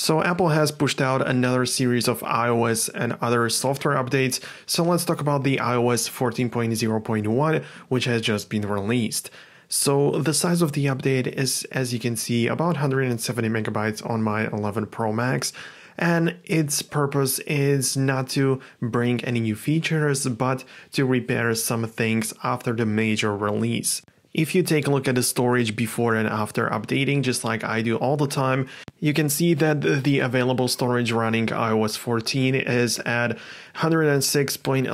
So Apple has pushed out another series of iOS and other software updates, so let's talk about the iOS 14.0.1 which has just been released. So the size of the update is, as you can see, about 170 megabytes on my 11 Pro Max, and its purpose is not to bring any new features, but to repair some things after the major release. If you take a look at the storage before and after updating, just like I do all the time, you can see that the available storage running iOS 14 is at 106.11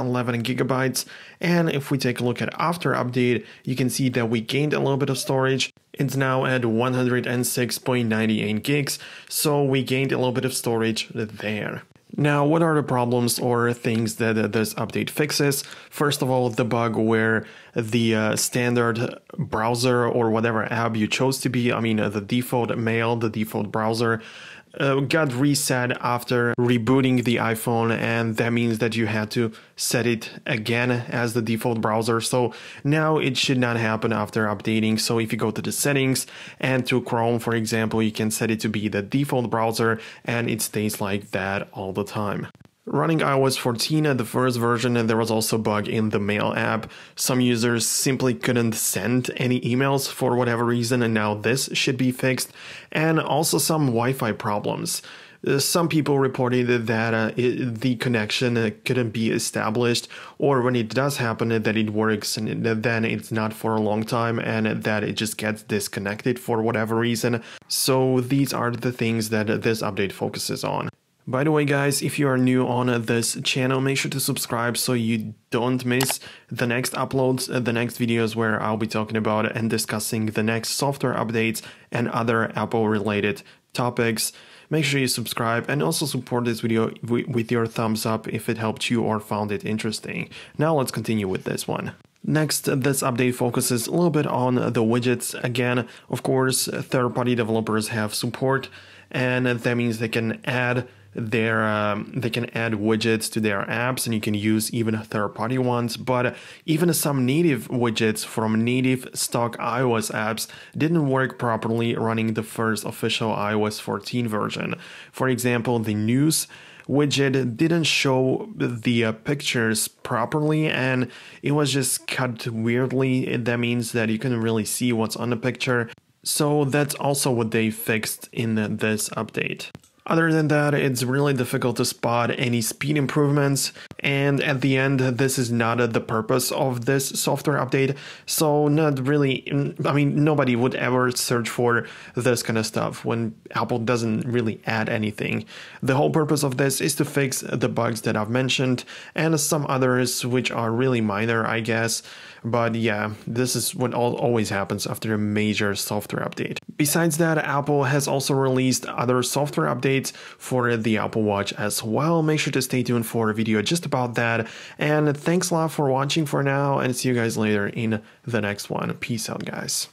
gigabytes. And if we take a look at after update, you can see that we gained a little bit of storage. It's now at 106.98 gigs, so we gained a little bit of storage there. Now, what are the problems or things that uh, this update fixes? First of all, the bug where the uh, standard browser or whatever app you chose to be, I mean, uh, the default mail, the default browser, uh, got reset after rebooting the iPhone, and that means that you had to set it again as the default browser. So now it should not happen after updating. So if you go to the settings and to Chrome, for example, you can set it to be the default browser, and it stays like that all the time running iOS 14 at the first version, and there was also a bug in the mail app. Some users simply couldn't send any emails for whatever reason, and now this should be fixed, and also some Wi Fi problems. Uh, some people reported that uh, it, the connection uh, couldn't be established, or when it does happen, uh, that it works and then it's not for a long time and that it just gets disconnected for whatever reason. So, these are the things that this update focuses on. By the way, guys, if you are new on this channel, make sure to subscribe so you don't miss the next uploads, uh, the next videos where I'll be talking about and discussing the next software updates and other Apple related topics. Make sure you subscribe and also support this video with your thumbs up if it helped you or found it interesting. Now let's continue with this one. Next, this update focuses a little bit on the widgets. Again, of course, third-party developers have support and that means they can add their um, they can add widgets to their apps and you can use even third-party ones but even some native widgets from native stock ios apps didn't work properly running the first official ios 14 version for example the news widget didn't show the uh, pictures properly and it was just cut weirdly that means that you can really see what's on the picture so that's also what they fixed in this update. Other than that, it's really difficult to spot any speed improvements, and at the end, this is not the purpose of this software update, so not really, mm, I mean, nobody would ever search for this kind of stuff when Apple doesn't really add anything. The whole purpose of this is to fix the bugs that I've mentioned, and some others which are really minor, I guess, but yeah, this is what always happens after a major software update. Besides that, Apple has also released other software updates for the Apple Watch as well. Make sure to stay tuned for a video just about that. And thanks a lot for watching for now and see you guys later in the next one. Peace out, guys.